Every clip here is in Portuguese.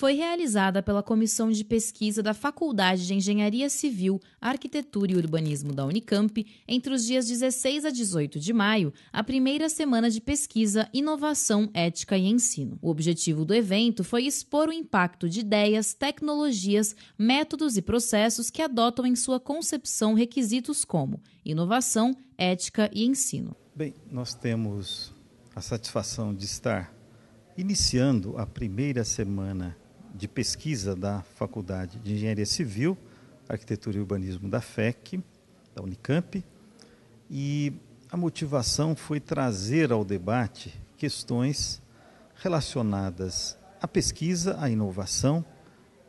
foi realizada pela Comissão de Pesquisa da Faculdade de Engenharia Civil, Arquitetura e Urbanismo da Unicamp entre os dias 16 a 18 de maio, a primeira semana de pesquisa, inovação, ética e ensino. O objetivo do evento foi expor o impacto de ideias, tecnologias, métodos e processos que adotam em sua concepção requisitos como inovação, ética e ensino. Bem, nós temos a satisfação de estar iniciando a primeira semana de pesquisa da Faculdade de Engenharia Civil, Arquitetura e Urbanismo da FEC, da Unicamp, e a motivação foi trazer ao debate questões relacionadas à pesquisa, à inovação,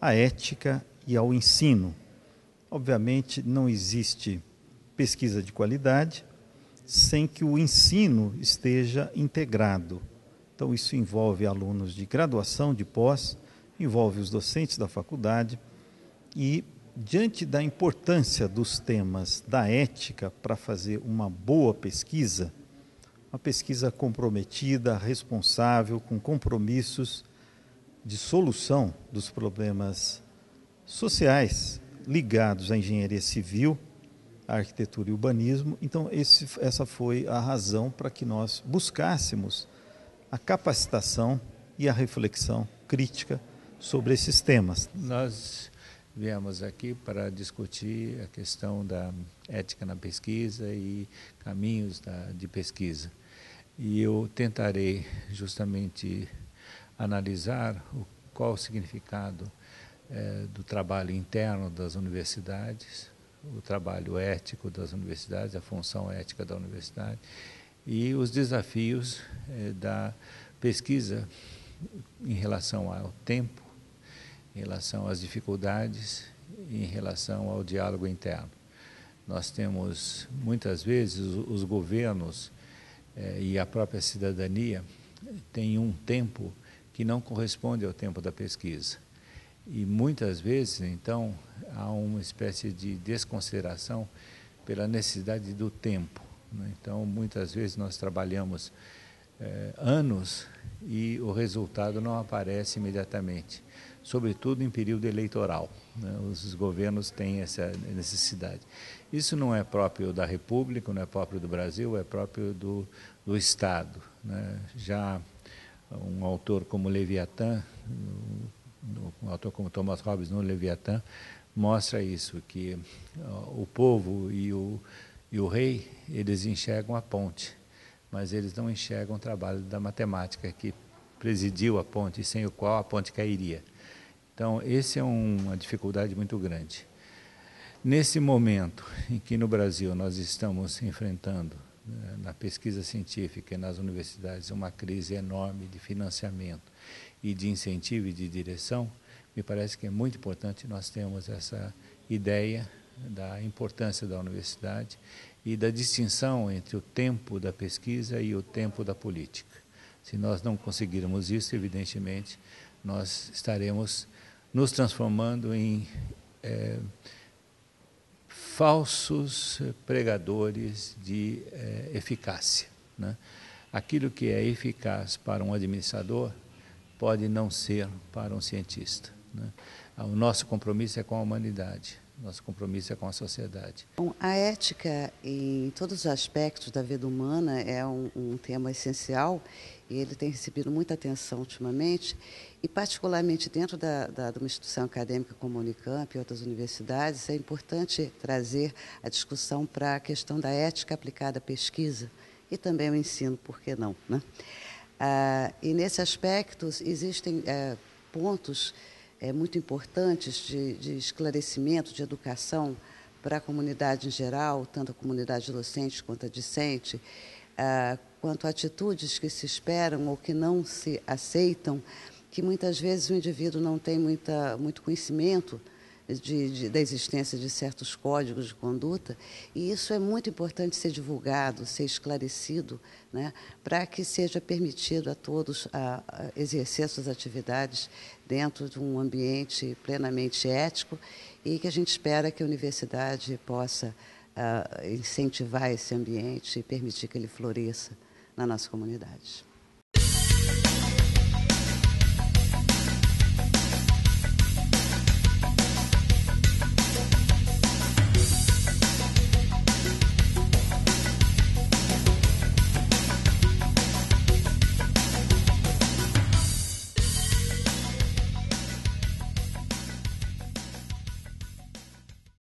à ética e ao ensino. Obviamente, não existe pesquisa de qualidade sem que o ensino esteja integrado. Então, isso envolve alunos de graduação, de pós, envolve os docentes da faculdade e, diante da importância dos temas da ética para fazer uma boa pesquisa, uma pesquisa comprometida, responsável, com compromissos de solução dos problemas sociais ligados à engenharia civil, à arquitetura e urbanismo. Então, esse, essa foi a razão para que nós buscássemos a capacitação e a reflexão crítica sobre esses temas. Nós viemos aqui para discutir a questão da ética na pesquisa e caminhos da, de pesquisa. E eu tentarei justamente analisar o, qual o significado eh, do trabalho interno das universidades, o trabalho ético das universidades, a função ética da universidade e os desafios eh, da pesquisa em relação ao tempo em relação às dificuldades e em relação ao diálogo interno. Nós temos, muitas vezes, os governos eh, e a própria cidadania têm um tempo que não corresponde ao tempo da pesquisa. E muitas vezes, então, há uma espécie de desconsideração pela necessidade do tempo. Né? Então, muitas vezes nós trabalhamos eh, anos e o resultado não aparece imediatamente sobretudo em período eleitoral. Né? Os governos têm essa necessidade. Isso não é próprio da República, não é próprio do Brasil, é próprio do, do Estado. Né? Já um autor como Leviatã, um autor como Thomas Hobbes no Leviatã, mostra isso, que o povo e o, e o rei, eles enxergam a ponte, mas eles não enxergam o trabalho da matemática que presidiu a ponte, sem o qual a ponte cairia. Então, essa é uma dificuldade muito grande. Nesse momento em que no Brasil nós estamos enfrentando, né, na pesquisa científica e nas universidades, uma crise enorme de financiamento e de incentivo e de direção, me parece que é muito importante nós termos essa ideia da importância da universidade e da distinção entre o tempo da pesquisa e o tempo da política. Se nós não conseguirmos isso, evidentemente, nós estaremos nos transformando em é, falsos pregadores de é, eficácia. Né? Aquilo que é eficaz para um administrador pode não ser para um cientista. Né? O nosso compromisso é com a humanidade. Nosso compromisso é com a sociedade. Bom, a ética em todos os aspectos da vida humana é um, um tema essencial e ele tem recebido muita atenção ultimamente e particularmente dentro da, da, de uma instituição acadêmica como a Unicamp e outras universidades é importante trazer a discussão para a questão da ética aplicada à pesquisa e também ao ensino, por que não, né? Ah, e nesse aspecto existem é, pontos é, muito importantes de, de esclarecimento, de educação para a comunidade em geral, tanto a comunidade docente quanto a discente, ah, quanto a atitudes que se esperam ou que não se aceitam, que muitas vezes o indivíduo não tem muita, muito conhecimento de, de, da existência de certos códigos de conduta, e isso é muito importante ser divulgado, ser esclarecido, né, para que seja permitido a todos a, a exercer suas atividades dentro de um ambiente plenamente ético e que a gente espera que a universidade possa a, ah, incentivar esse ambiente e permitir que ele floresça na nossa comunidade.